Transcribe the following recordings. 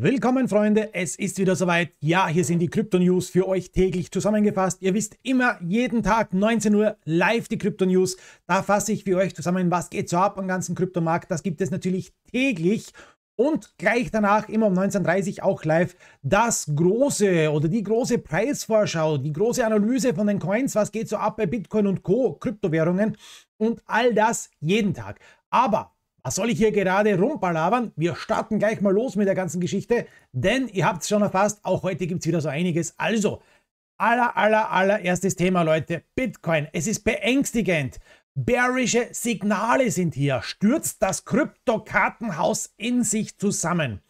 Willkommen Freunde, es ist wieder soweit. Ja, hier sind die Krypto News für euch täglich zusammengefasst. Ihr wisst immer jeden Tag 19 Uhr live die Krypto News. Da fasse ich für euch zusammen, was geht so ab am ganzen Kryptomarkt. Das gibt es natürlich täglich und gleich danach immer um 19.30 Uhr auch live das große oder die große Preisvorschau, die große Analyse von den Coins, was geht so ab bei Bitcoin und Co, Kryptowährungen und all das jeden Tag. Aber was soll ich hier gerade rumpalabern? Wir starten gleich mal los mit der ganzen Geschichte, denn ihr habt es schon erfasst, auch heute gibt es wieder so einiges. Also, aller, aller, allererstes Thema, Leute, Bitcoin. Es ist beängstigend. Bearische Signale sind hier. Stürzt das Kryptokartenhaus in sich zusammen.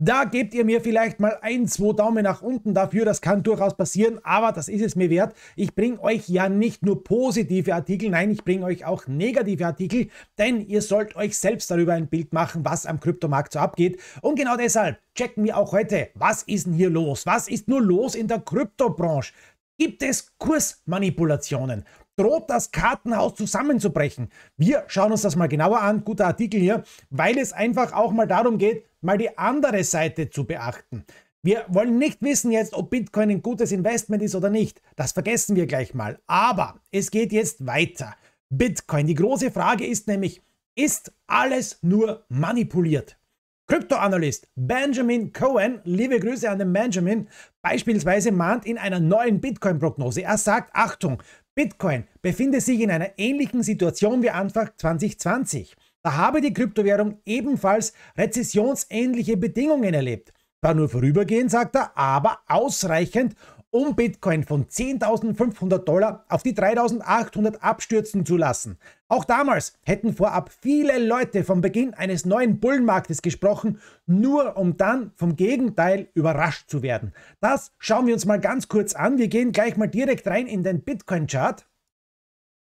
Da gebt ihr mir vielleicht mal ein, zwei Daumen nach unten dafür. Das kann durchaus passieren, aber das ist es mir wert. Ich bringe euch ja nicht nur positive Artikel, nein, ich bringe euch auch negative Artikel, denn ihr sollt euch selbst darüber ein Bild machen, was am Kryptomarkt so abgeht. Und genau deshalb checken wir auch heute, was ist denn hier los? Was ist nur los in der Kryptobranche? Gibt es Kursmanipulationen? droht das Kartenhaus zusammenzubrechen. Wir schauen uns das mal genauer an, guter Artikel hier, weil es einfach auch mal darum geht, mal die andere Seite zu beachten. Wir wollen nicht wissen jetzt, ob Bitcoin ein gutes Investment ist oder nicht. Das vergessen wir gleich mal. Aber es geht jetzt weiter. Bitcoin. Die große Frage ist nämlich, ist alles nur manipuliert? Kryptoanalyst Benjamin Cohen, liebe Grüße an den Benjamin, beispielsweise mahnt in einer neuen Bitcoin-Prognose. Er sagt, Achtung, Bitcoin befindet sich in einer ähnlichen Situation wie Anfang 2020. Da habe die Kryptowährung ebenfalls rezessionsähnliche Bedingungen erlebt. War nur vorübergehend, sagt er, aber ausreichend, um Bitcoin von 10.500 Dollar auf die 3.800 abstürzen zu lassen. Auch damals hätten vorab viele Leute vom Beginn eines neuen Bullenmarktes gesprochen, nur um dann vom Gegenteil überrascht zu werden. Das schauen wir uns mal ganz kurz an. Wir gehen gleich mal direkt rein in den Bitcoin-Chart.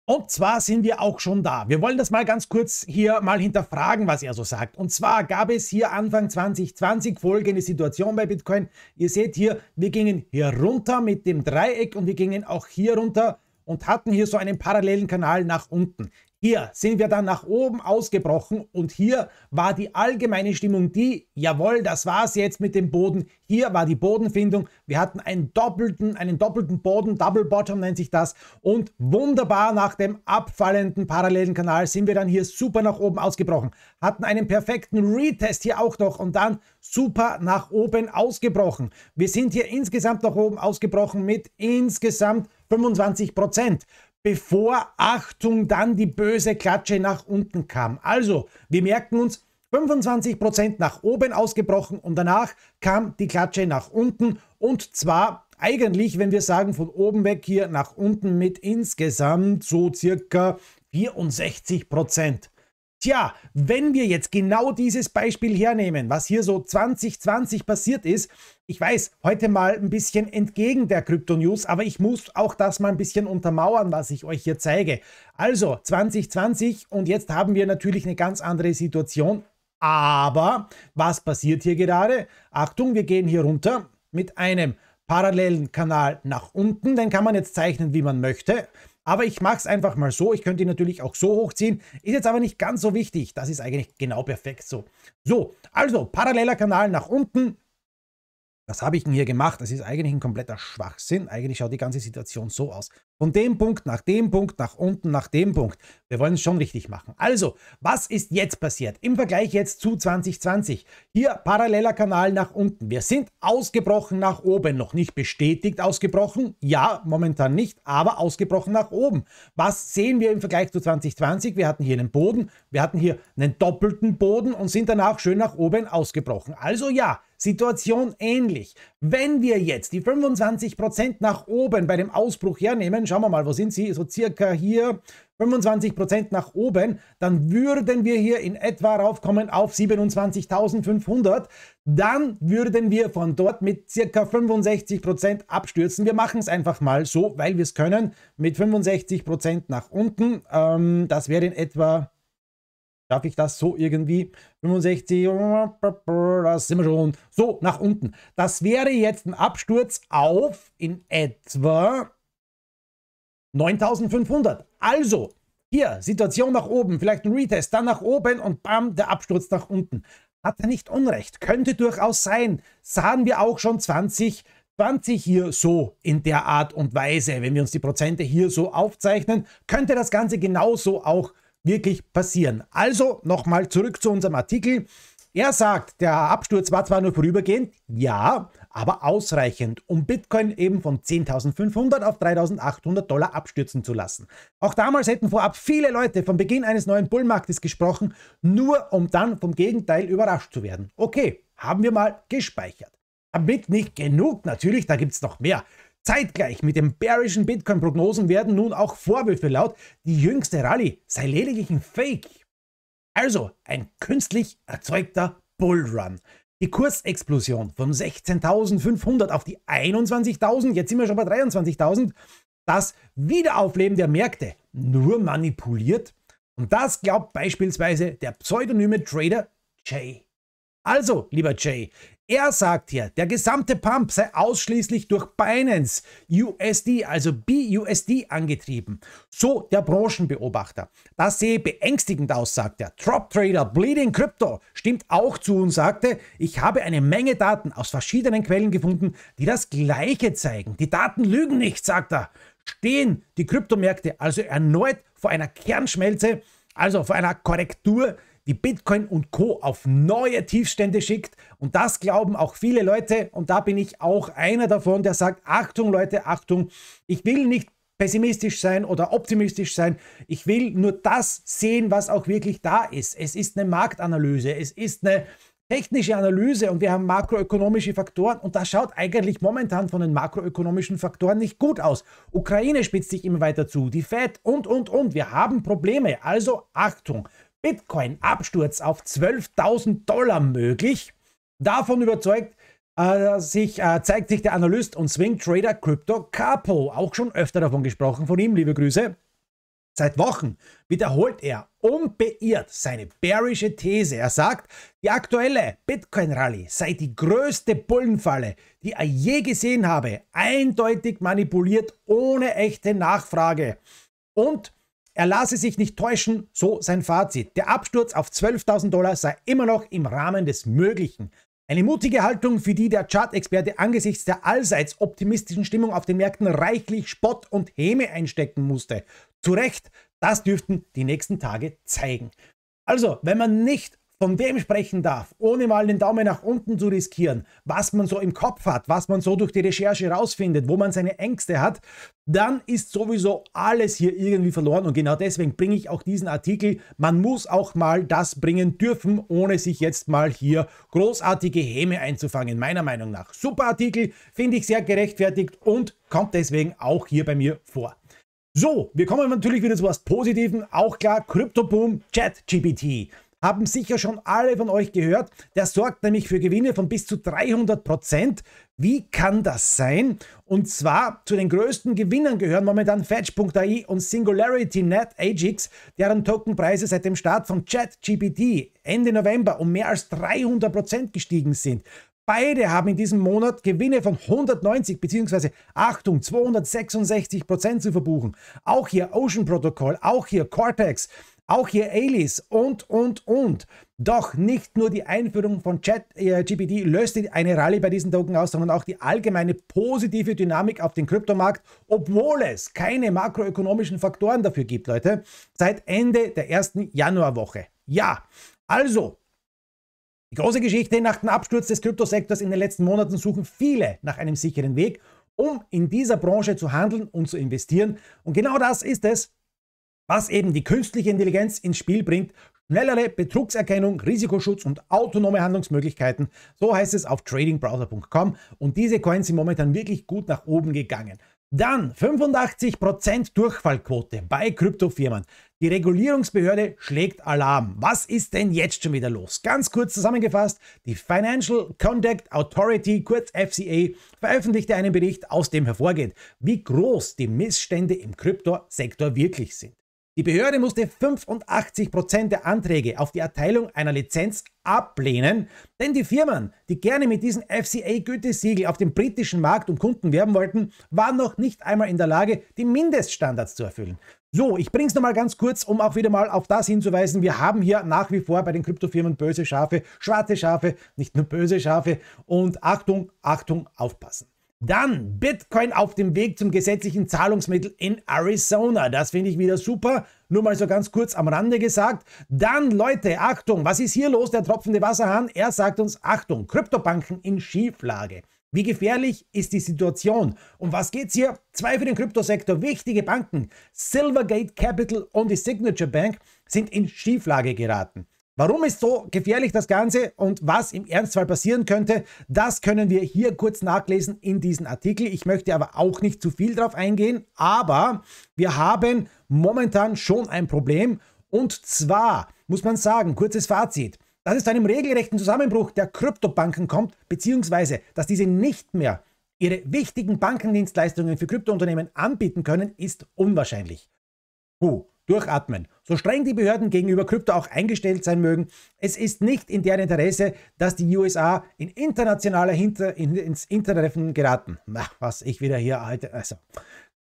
Und zwar sind wir auch schon da. Wir wollen das mal ganz kurz hier mal hinterfragen, was er so sagt. Und zwar gab es hier Anfang 2020 folgende Situation bei Bitcoin. Ihr seht hier, wir gingen hier runter mit dem Dreieck und wir gingen auch hier runter und hatten hier so einen parallelen Kanal nach unten. Hier sind wir dann nach oben ausgebrochen und hier war die allgemeine Stimmung die, jawohl, das war's jetzt mit dem Boden. Hier war die Bodenfindung. Wir hatten einen doppelten, einen doppelten Boden, Double Bottom nennt sich das. Und wunderbar nach dem abfallenden parallelen Kanal sind wir dann hier super nach oben ausgebrochen. Hatten einen perfekten Retest hier auch noch und dann super nach oben ausgebrochen. Wir sind hier insgesamt nach oben ausgebrochen mit insgesamt 25 Prozent bevor, Achtung, dann die böse Klatsche nach unten kam. Also, wir merken uns, 25% nach oben ausgebrochen und danach kam die Klatsche nach unten und zwar eigentlich, wenn wir sagen, von oben weg hier nach unten mit insgesamt so circa 64%. Tja, wenn wir jetzt genau dieses Beispiel hernehmen, was hier so 2020 passiert ist, ich weiß, heute mal ein bisschen entgegen der Krypto-News, aber ich muss auch das mal ein bisschen untermauern, was ich euch hier zeige. Also 2020 und jetzt haben wir natürlich eine ganz andere Situation. Aber was passiert hier gerade? Achtung, wir gehen hier runter mit einem parallelen Kanal nach unten. Den kann man jetzt zeichnen, wie man möchte. Aber ich mache es einfach mal so. Ich könnte ihn natürlich auch so hochziehen. Ist jetzt aber nicht ganz so wichtig. Das ist eigentlich genau perfekt so. So, also paralleler Kanal nach unten. Was habe ich denn hier gemacht? Das ist eigentlich ein kompletter Schwachsinn. Eigentlich schaut die ganze Situation so aus. Von dem Punkt nach dem Punkt, nach unten, nach dem Punkt. Wir wollen es schon richtig machen. Also, was ist jetzt passiert? Im Vergleich jetzt zu 2020. Hier paralleler Kanal nach unten. Wir sind ausgebrochen nach oben. Noch nicht bestätigt ausgebrochen. Ja, momentan nicht, aber ausgebrochen nach oben. Was sehen wir im Vergleich zu 2020? Wir hatten hier einen Boden, wir hatten hier einen doppelten Boden und sind danach schön nach oben ausgebrochen. Also ja, Situation ähnlich. Wenn wir jetzt die 25% nach oben bei dem Ausbruch hernehmen, schauen wir mal, wo sind sie? So circa hier 25% nach oben, dann würden wir hier in etwa raufkommen auf 27.500. Dann würden wir von dort mit circa 65% abstürzen. Wir machen es einfach mal so, weil wir es können, mit 65% nach unten. Ähm, das wäre in etwa Darf ich das so irgendwie? 65, das sind wir schon. So, nach unten. Das wäre jetzt ein Absturz auf in etwa 9500. Also, hier, Situation nach oben, vielleicht ein Retest, dann nach oben und bam, der Absturz nach unten. Hat er nicht Unrecht? Könnte durchaus sein. Sahen wir auch schon 2020 hier so in der Art und Weise, wenn wir uns die Prozente hier so aufzeichnen, könnte das Ganze genauso auch wirklich passieren. Also nochmal zurück zu unserem Artikel. Er sagt, der Absturz war zwar nur vorübergehend, ja, aber ausreichend, um Bitcoin eben von 10.500 auf 3.800 Dollar abstürzen zu lassen. Auch damals hätten vorab viele Leute vom Beginn eines neuen Bullmarktes gesprochen, nur um dann vom Gegenteil überrascht zu werden. Okay, haben wir mal gespeichert. Damit nicht genug, natürlich, da gibt es noch mehr. Zeitgleich mit den bearischen Bitcoin-Prognosen werden nun auch Vorwürfe laut, die jüngste Rallye sei lediglich ein Fake. Also ein künstlich erzeugter Bullrun. Die Kursexplosion von 16.500 auf die 21.000, jetzt sind wir schon bei 23.000, das Wiederaufleben der Märkte nur manipuliert. Und das glaubt beispielsweise der pseudonyme Trader Jay. Also, lieber Jay, er sagt hier, der gesamte Pump sei ausschließlich durch Binance USD, also BUSD angetrieben. So der Branchenbeobachter. Das sehe beängstigend aus, sagt er. Drop Trader, Bleeding Crypto stimmt auch zu und sagte, ich habe eine Menge Daten aus verschiedenen Quellen gefunden, die das Gleiche zeigen. Die Daten lügen nicht, sagt er. Stehen die Kryptomärkte also erneut vor einer Kernschmelze, also vor einer Korrektur die Bitcoin und Co. auf neue Tiefstände schickt. Und das glauben auch viele Leute. Und da bin ich auch einer davon, der sagt, Achtung Leute, Achtung, ich will nicht pessimistisch sein oder optimistisch sein. Ich will nur das sehen, was auch wirklich da ist. Es ist eine Marktanalyse, es ist eine technische Analyse und wir haben makroökonomische Faktoren und das schaut eigentlich momentan von den makroökonomischen Faktoren nicht gut aus. Ukraine spitzt sich immer weiter zu, die Fed und, und, und. Wir haben Probleme, also Achtung. Bitcoin-Absturz auf 12.000 Dollar möglich. Davon überzeugt äh, sich, äh, zeigt sich der Analyst und Swing-Trader Crypto Capo. Auch schon öfter davon gesprochen von ihm, liebe Grüße. Seit Wochen wiederholt er unbeirrt seine bärische These. Er sagt, die aktuelle Bitcoin-Rallye sei die größte Bullenfalle, die er je gesehen habe, eindeutig manipuliert ohne echte Nachfrage. Und er lasse sich nicht täuschen, so sein Fazit. Der Absturz auf 12.000 Dollar sei immer noch im Rahmen des Möglichen. Eine mutige Haltung, für die der Chartexperte angesichts der allseits optimistischen Stimmung auf den Märkten reichlich Spott und Häme einstecken musste. Zu Recht, das dürften die nächsten Tage zeigen. Also, wenn man nicht von dem sprechen darf, ohne mal den Daumen nach unten zu riskieren, was man so im Kopf hat, was man so durch die Recherche rausfindet, wo man seine Ängste hat, dann ist sowieso alles hier irgendwie verloren. Und genau deswegen bringe ich auch diesen Artikel. Man muss auch mal das bringen dürfen, ohne sich jetzt mal hier großartige Häme einzufangen, meiner Meinung nach. Super Artikel, finde ich sehr gerechtfertigt und kommt deswegen auch hier bei mir vor. So, wir kommen natürlich wieder zu was Positiven. Auch klar, Kryptoboom, ChatGPT haben sicher schon alle von euch gehört. Der sorgt nämlich für Gewinne von bis zu 300 Prozent. Wie kann das sein? Und zwar zu den größten Gewinnern gehören momentan Fetch.ai und SingularityNet Ajax, deren Tokenpreise seit dem Start von ChatGPT Ende November um mehr als 300 Prozent gestiegen sind. Beide haben in diesem Monat Gewinne von 190 bzw. Achtung 266 Prozent zu verbuchen. Auch hier Ocean Protocol, auch hier Cortex auch hier Alice und, und, und. Doch nicht nur die Einführung von ChatGPT äh, löste eine Rallye bei diesen Token aus, sondern auch die allgemeine positive Dynamik auf den Kryptomarkt, obwohl es keine makroökonomischen Faktoren dafür gibt, Leute, seit Ende der ersten Januarwoche. Ja, also, die große Geschichte nach dem Absturz des Kryptosektors in den letzten Monaten suchen viele nach einem sicheren Weg, um in dieser Branche zu handeln und zu investieren. Und genau das ist es, was eben die künstliche Intelligenz ins Spiel bringt, schnellere Betrugserkennung, Risikoschutz und autonome Handlungsmöglichkeiten. So heißt es auf tradingbrowser.com und diese Coins sind momentan wirklich gut nach oben gegangen. Dann 85% Durchfallquote bei Kryptofirmen. Die Regulierungsbehörde schlägt Alarm. Was ist denn jetzt schon wieder los? Ganz kurz zusammengefasst, die Financial Conduct Authority, kurz FCA, veröffentlichte einen Bericht, aus dem hervorgeht, wie groß die Missstände im Kryptosektor wirklich sind. Die Behörde musste 85% der Anträge auf die Erteilung einer Lizenz ablehnen, denn die Firmen, die gerne mit diesem FCA-Gütesiegel auf dem britischen Markt und Kunden werben wollten, waren noch nicht einmal in der Lage, die Mindeststandards zu erfüllen. So, ich bringe es nochmal ganz kurz, um auch wieder mal auf das hinzuweisen. Wir haben hier nach wie vor bei den Kryptofirmen böse Schafe, schwarze Schafe, nicht nur böse Schafe. Und Achtung, Achtung, aufpassen. Dann Bitcoin auf dem Weg zum gesetzlichen Zahlungsmittel in Arizona. Das finde ich wieder super. Nur mal so ganz kurz am Rande gesagt. Dann Leute, Achtung, was ist hier los? Der tropfende Wasserhahn, er sagt uns, Achtung, Kryptobanken in Schieflage. Wie gefährlich ist die Situation? Um was geht's hier? Zwei für den Kryptosektor wichtige Banken, Silvergate Capital und die Signature Bank, sind in Schieflage geraten. Warum ist so gefährlich das Ganze und was im Ernstfall passieren könnte, das können wir hier kurz nachlesen in diesem Artikel. Ich möchte aber auch nicht zu viel drauf eingehen, aber wir haben momentan schon ein Problem und zwar muss man sagen, kurzes Fazit, dass es zu einem regelrechten Zusammenbruch der Kryptobanken kommt, beziehungsweise dass diese nicht mehr ihre wichtigen Bankendienstleistungen für Kryptounternehmen anbieten können, ist unwahrscheinlich. Puh durchatmen. So streng die Behörden gegenüber Krypto auch eingestellt sein mögen, es ist nicht in deren Interesse, dass die USA in internationale Hinter in, ins Hintertreffen geraten. Na, was ich wieder hier, halte. also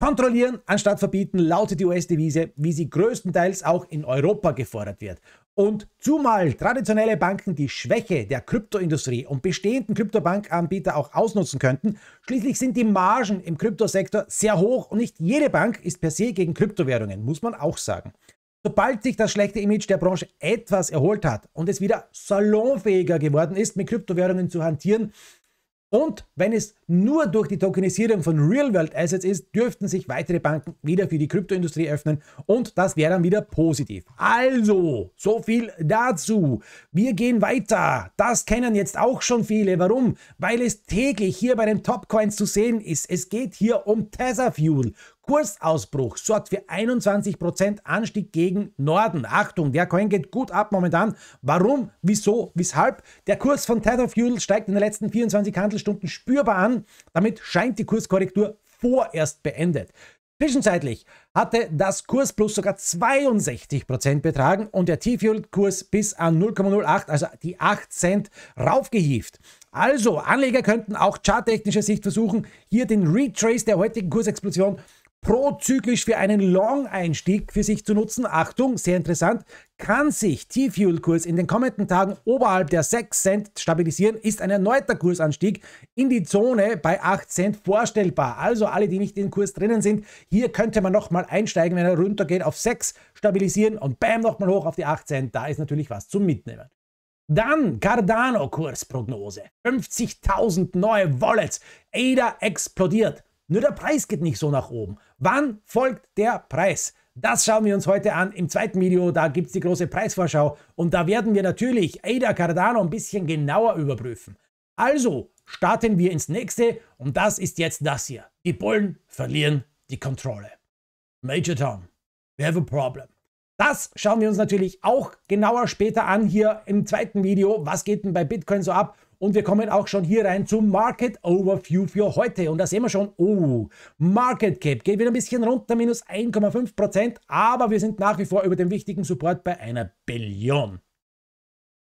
Kontrollieren anstatt verbieten lautet die US-Devise, wie sie größtenteils auch in Europa gefordert wird. Und zumal traditionelle Banken die Schwäche der Kryptoindustrie und bestehenden Kryptobankanbieter auch ausnutzen könnten, schließlich sind die Margen im Kryptosektor sehr hoch und nicht jede Bank ist per se gegen Kryptowährungen, muss man auch sagen. Sobald sich das schlechte Image der Branche etwas erholt hat und es wieder salonfähiger geworden ist, mit Kryptowährungen zu hantieren, und wenn es nur durch die Tokenisierung von Real-World-Assets ist, dürften sich weitere Banken wieder für die Kryptoindustrie öffnen und das wäre dann wieder positiv. Also, so viel dazu. Wir gehen weiter. Das kennen jetzt auch schon viele. Warum? Weil es täglich hier bei den Topcoins zu sehen ist. Es geht hier um Tetherfuel. Kursausbruch sorgt für 21% Anstieg gegen Norden. Achtung, der Coin geht gut ab momentan. Warum, wieso, weshalb? Der Kurs von Tether Fuel steigt in den letzten 24 Handelstunden spürbar an an. Damit scheint die Kurskorrektur vorerst beendet. Zwischenzeitlich hatte das Kursplus sogar 62% betragen und der T-Fuel-Kurs bis an 0,08, also die 8 Cent, raufgehieft. Also, Anleger könnten auch charttechnischer Sicht versuchen, hier den Retrace der heutigen Kursexplosion prozyklisch für einen Long-Einstieg für sich zu nutzen. Achtung, sehr interessant. Kann sich T-Fuel-Kurs in den kommenden Tagen oberhalb der 6 Cent stabilisieren, ist ein erneuter Kursanstieg in die Zone bei 8 Cent vorstellbar. Also alle, die nicht im Kurs drinnen sind, hier könnte man nochmal einsteigen, wenn er runtergeht auf 6, stabilisieren und bam, nochmal hoch auf die 8 Cent. Da ist natürlich was zum Mitnehmen. Dann Cardano-Kursprognose. 50.000 neue Wallets. ADA explodiert. Nur der Preis geht nicht so nach oben. Wann folgt der Preis? Das schauen wir uns heute an im zweiten Video. Da gibt es die große Preisvorschau und da werden wir natürlich Ada Cardano ein bisschen genauer überprüfen. Also starten wir ins nächste und das ist jetzt das hier. Die Bullen verlieren die Kontrolle. Major Tom, we have a problem. Das schauen wir uns natürlich auch genauer später an hier im zweiten Video. Was geht denn bei Bitcoin so ab? Und wir kommen auch schon hier rein zum Market Overview für heute. Und da sehen wir schon, oh, Market Cap geht wieder ein bisschen runter, minus 1,5%. Aber wir sind nach wie vor über dem wichtigen Support bei einer Billion.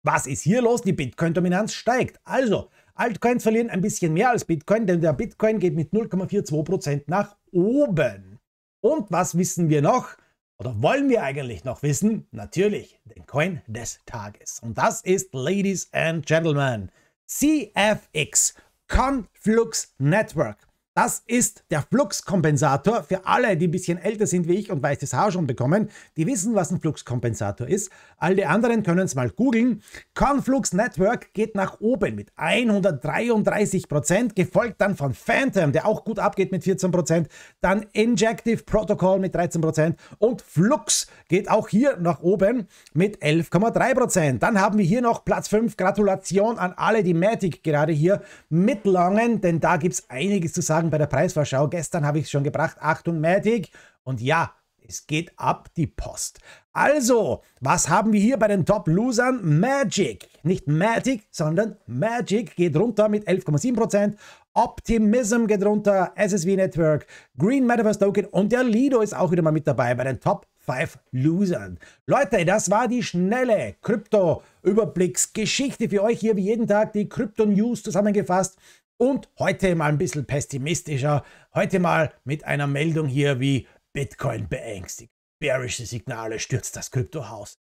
Was ist hier los? Die Bitcoin-Dominanz steigt. Also, Altcoins verlieren ein bisschen mehr als Bitcoin, denn der Bitcoin geht mit 0,42% nach oben. Und was wissen wir noch? Oder wollen wir eigentlich noch wissen? Natürlich, den Coin des Tages. Und das ist, Ladies and Gentlemen, CFX, Conflux Network. Das ist der Fluxkompensator. Für alle, die ein bisschen älter sind wie ich und weißes Haar schon bekommen, die wissen, was ein Fluxkompensator ist. All die anderen können es mal googeln. Conflux Network geht nach oben mit 133%, gefolgt dann von Phantom, der auch gut abgeht mit 14%, dann Injective Protocol mit 13% und Flux geht auch hier nach oben mit 11,3%. Dann haben wir hier noch Platz 5. Gratulation an alle, die Matic gerade hier mitlangen, denn da gibt es einiges zu sagen sagen bei der Preisvorschau. Gestern habe ich es schon gebracht. Achtung, Matic. Und ja, es geht ab die Post. Also, was haben wir hier bei den Top-Losern? Magic. Nicht Matic, sondern Magic geht runter mit 11,7%. Optimism geht runter, SSW Network, Green Metaverse Token und der Lido ist auch wieder mal mit dabei bei den Top 5 Losern. Leute, das war die schnelle Krypto-Überblicksgeschichte für euch hier wie jeden Tag die Krypto-News zusammengefasst. Und heute mal ein bisschen pessimistischer, heute mal mit einer Meldung hier wie Bitcoin beängstigt. Bearische Signale stürzt das Kryptohaus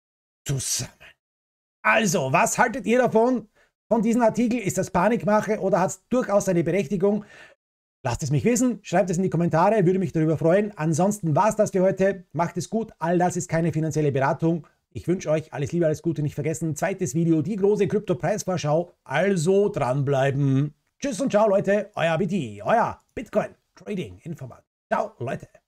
zusammen. Also, was haltet ihr davon? Von diesem Artikel? Ist das Panikmache oder hat es durchaus seine Berechtigung? Lasst es mich wissen, schreibt es in die Kommentare, würde mich darüber freuen. Ansonsten war es das für heute. Macht es gut, all das ist keine finanzielle Beratung. Ich wünsche euch alles Liebe, alles Gute, nicht vergessen. Zweites Video, die große Krypto-Preisvorschau. Also dranbleiben. Tschüss und ciao, Leute. Euer BT, euer Bitcoin Trading Informat. Ciao, Leute.